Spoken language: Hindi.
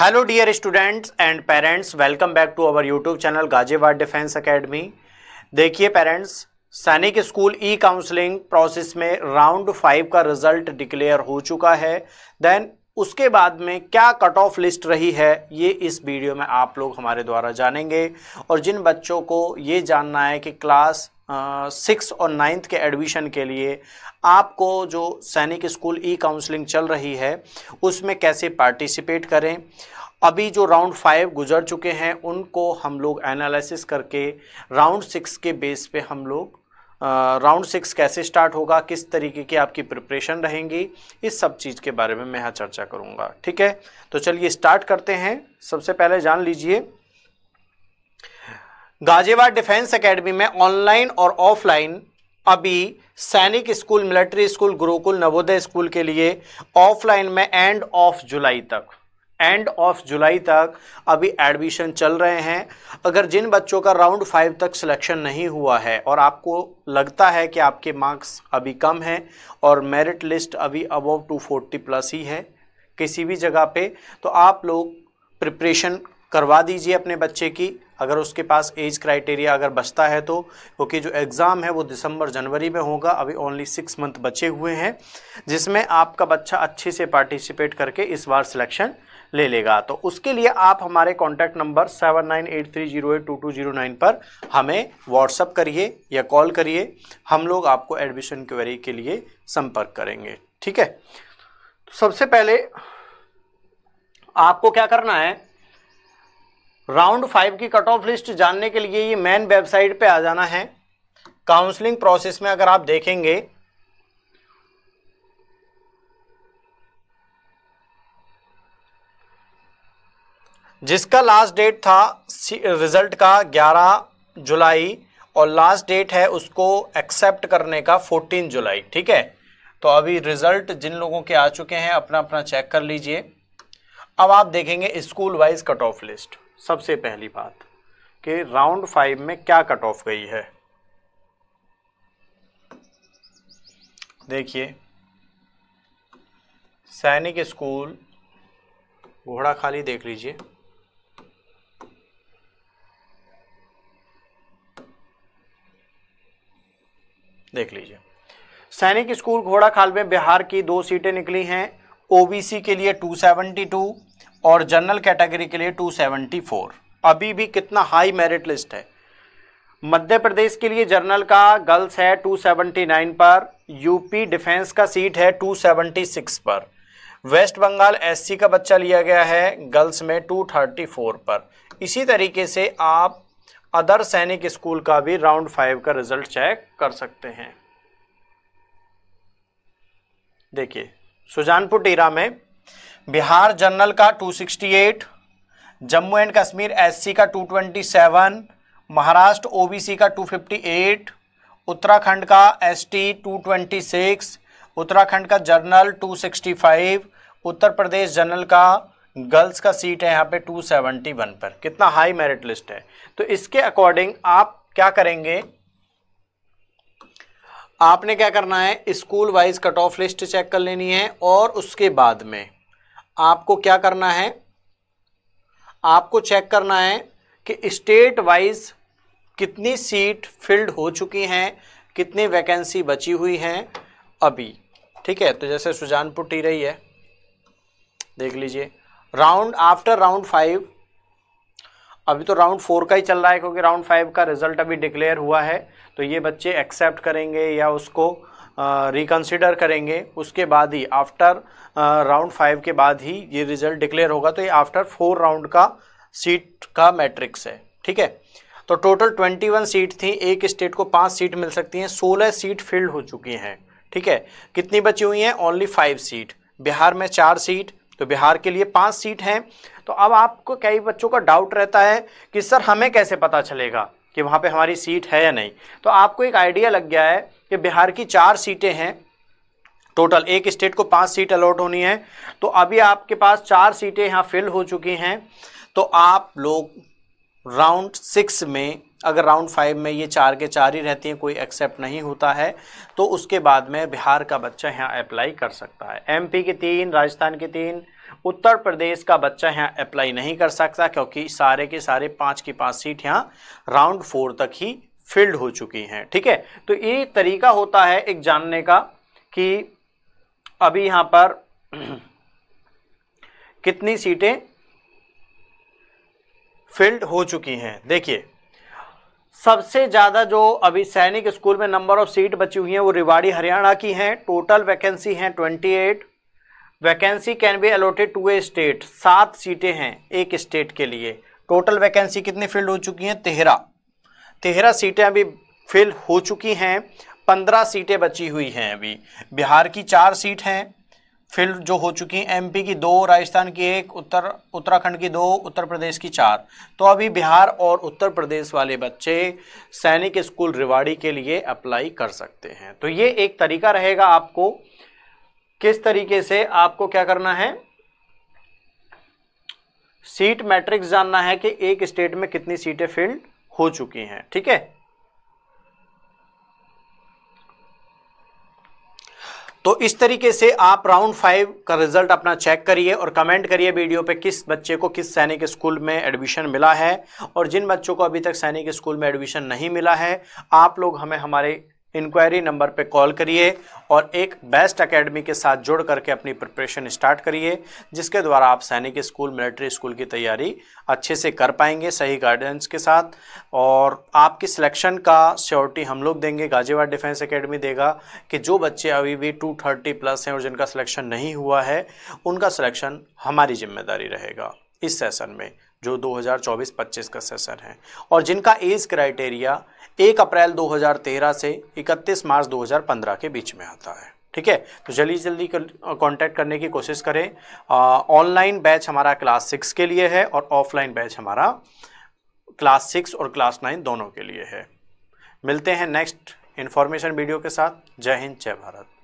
hello dear students and parents welcome back to our YouTube channel Ghaziabad defence academy देखिए parents Sainik school E counselling process में राउंड फाइव का रिजल्ट डिक्लेयर हो चुका है देन उसके बाद में क्या कट ऑफ लिस्ट रही है ये इस वीडियो में आप लोग हमारे द्वारा जानेंगे और जिन बच्चों को ये जानना है कि क्लास सिक्स और नाइन्थ के एडमिशन के लिए आपको जो सैनिक स्कूल ई काउंसलिंग चल रही है उसमें कैसे पार्टिसिपेट करें अभी जो राउंड फाइव गुजर चुके हैं उनको हम लोग एनालिसिस करके राउंड सिक्स के बेस पे हम लोग राउंड सिक्स कैसे स्टार्ट होगा किस तरीके की आपकी प्रिपरेशन रहेंगी इस सब चीज़ के बारे में मैं यहाँ चर्चा करूँगा ठीक है तो चलिए स्टार्ट करते हैं सबसे पहले जान लीजिए गाजियाबाद डिफेंस एकेडमी में ऑनलाइन और ऑफलाइन अभी Sainik school military school Gurukul Navodaya school के लिए ऑफलाइन में एंड ऑफ जुलाई तक एंड ऑफ जुलाई तक अभी एडमिशन चल रहे हैं अगर जिन बच्चों का राउंड फाइव तक सिलेक्शन नहीं हुआ है और आपको लगता है कि आपके मार्क्स अभी कम हैं और मेरिट लिस्ट अभी अबव 240 प्लस ही है किसी भी जगह पे तो आप लोग प्रिपरेशन करवा दीजिए अपने बच्चे की अगर उसके पास एज क्राइटेरिया अगर बचता है तो क्योंकि जो एग्ज़ाम है वो दिसंबर जनवरी में होगा अभी ओनली सिक्स मंथ बचे हुए हैं जिसमें आपका बच्चा अच्छे से पार्टिसिपेट करके इस बार सिलेक्शन ले लेगा तो उसके लिए आप हमारे contact number seven nine eight three zero eight two two zero nine पर हमें व्हाट्सअप करिए या कॉल करिए हम लोग आपको एडमिशन क्वेरी के लिए संपर्क करेंगे ठीक है तो सबसे पहले आपको क्या करना है राउंड फाइव की कट ऑफ लिस्ट जानने के लिए ये मेन वेबसाइट पे आ जाना है काउंसलिंग प्रोसेस में अगर आप देखेंगे जिसका लास्ट डेट था रिजल्ट का 11 जुलाई और लास्ट डेट है उसको एक्सेप्ट करने का 14 जुलाई ठीक है तो अभी रिजल्ट जिन लोगों के आ चुके हैं अपना अपना चेक कर लीजिए अब आप देखेंगे school wise cut off list सबसे पहली बात कि राउंड फाइव में क्या कट ऑफ गई है देखिए सैनिक स्कूल घोड़ा खाली देख लीजिए देख लीजिए सैनिक स्कूल घोड़ा खाल में बिहार की दो सीटें निकली हैं ओबीसी के लिए 272 और जनरल कैटेगरी के लिए 274 अभी भी कितना हाई मेरिट लिस्ट है मध्य प्रदेश के लिए जनरल का गर्ल्स है 279 पर यूपी डिफेंस का सीट है 276 पर वेस्ट बंगाल एससी का बच्चा लिया गया है गर्ल्स में 234 पर इसी तरीके से आप अदर सैनिक स्कूल का भी राउंड फाइव का रिजल्ट चेक कर सकते हैं देखिए सुजानपुर टीरा में बिहार जनरल का 268 जम्मू एंड कश्मीर एससी का 227 महाराष्ट्र ओबीसी का 258 उत्तराखंड का एसटी 226 उत्तराखंड का जनरल 265 उत्तर प्रदेश जनरल का गर्ल्स का सीट है यहाँ पे 271 पर कितना हाई मेरिट लिस्ट है तो इसके अकॉर्डिंग आप क्या करेंगे आपने क्या करना है school wise cut off list check कर लेनी है और उसके बाद में आपको क्या करना है आपको चेक करना है कि स्टेट वाइज कितनी सीट फिल्ड हो चुकी हैं कितनी वैकेंसी बची हुई हैं अभी ठीक है तो जैसे सुजानपुर टी रही है देख लीजिए राउंड आफ्टर राउंड फाइव अभी तो राउंड फोर का ही चल रहा है क्योंकि राउंड फाइव का रिजल्ट अभी डिक्लेयर हुआ है तो ये बच्चे एक्सेप्ट करेंगे या उसको रिकन्सिडर करेंगे उसके बाद ही आफ्टर राउंड फाइव के बाद ही ये रिजल्ट डिक्लेयर होगा तो ये आफ्टर फोर राउंड का सीट का मैट्रिक्स है ठीक है तो टोटल ट्वेंटी वन सीट थी एक स्टेट को पाँच सीट मिल सकती हैं सोलह सीट फिल्ड हो चुकी हैं ठीक है कितनी बची हुई हैं ओनली फाइव सीट बिहार में चार सीट तो बिहार के लिए पाँच सीट हैं तो अब आपको कई बच्चों का डाउट रहता है कि सर हमें कैसे पता चलेगा कि वहाँ पे हमारी सीट है या नहीं तो आपको एक आइडिया लग गया है कि बिहार की चार सीटें हैं टोटल एक स्टेट को पांच सीट अलॉट होनी है तो अभी आपके पास चार सीटें यहाँ फिल हो चुकी हैं तो आप लोग राउंड सिक्स में अगर राउंड फाइव में ये चार के चार ही रहती हैं कोई एक्सेप्ट नहीं होता है तो उसके बाद में बिहार का बच्चा यहाँ अप्लाई कर सकता है एमपी के तीन राजस्थान के तीन उत्तर प्रदेश का बच्चा यहाँ अप्लाई नहीं कर सकता क्योंकि सारे के सारे पाँच की पाँच सीट यहाँ राउंड फोर तक ही फिल्ड हो चुकी हैं ठीक है तो ये तरीका होता है एक जानने का कि अभी यहाँ पर कितनी सीटें फिल्ड हो चुकी हैं देखिए सबसे ज़्यादा जो अभी सैनिक स्कूल में नंबर ऑफ सीट बची हुई हैं वो रिवाड़ी हरियाणा की हैं टोटल वैकेंसी हैं twenty eight vacancy can be allotted to a state सात सीटें हैं एक स्टेट के लिए टोटल वैकेंसी कितनी फिल्ड हो चुकी हैं तेरह तेरह सीटें अभी फिल हो चुकी हैं पंद्रह सीटें बची हुई हैं अभी बिहार की चार सीट हैं फील्ड जो हो चुकी हैं एमपी की दो राजस्थान की एक उत्तर उत्तराखंड की दो उत्तर प्रदेश की चार तो अभी बिहार और उत्तर प्रदेश वाले बच्चे सैनिक स्कूल रिवाड़ी के लिए अप्लाई कर सकते हैं तो ये एक तरीका रहेगा आपको किस तरीके से आपको क्या करना है सीट मैट्रिक्स जानना है कि एक स्टेट में कितनी सीटें फील्ड हो चुकी हैं ठीक है तो इस तरीके से आप राउंड फाइव का रिजल्ट अपना चेक करिए और कमेंट करिए वीडियो पे किस बच्चे को किस सैनिक स्कूल में एडमिशन मिला है और जिन बच्चों को अभी तक सैनिक स्कूल में एडमिशन नहीं मिला है आप लोग हमें हमारे इंक्वायरी नंबर पे कॉल करिए और एक बेस्ट एकेडमी के साथ जुड़ करके अपनी प्रिपरेशन स्टार्ट करिए जिसके द्वारा आप सैनिक स्कूल मिलिट्री स्कूल की तैयारी अच्छे से कर पाएंगे सही गाइडेंस के साथ और आपकी सिलेक्शन का श्योरिटी हम लोग देंगे गाजियाबाद डिफेंस एकेडमी देगा कि जो बच्चे अभी भी टू थर्टी प्लस हैं और जिनका सिलेक्शन नहीं हुआ है उनका सिलेक्शन हमारी जिम्मेदारी रहेगा इस सेशन में जो 2024-25 का सेशन है और जिनका एज क्राइटेरिया 1 अप्रैल 2013 से 31 मार्च 2015 के बीच में आता है ठीक है तो जल्दी जल्दी कांटेक्ट करने की कोशिश करें ऑनलाइन बैच हमारा क्लास सिक्स के लिए है और ऑफलाइन बैच हमारा क्लास सिक्स और क्लास नाइन दोनों के लिए है मिलते हैं नेक्स्ट इन्फॉर्मेशन वीडियो के साथ जय हिंद जय भारत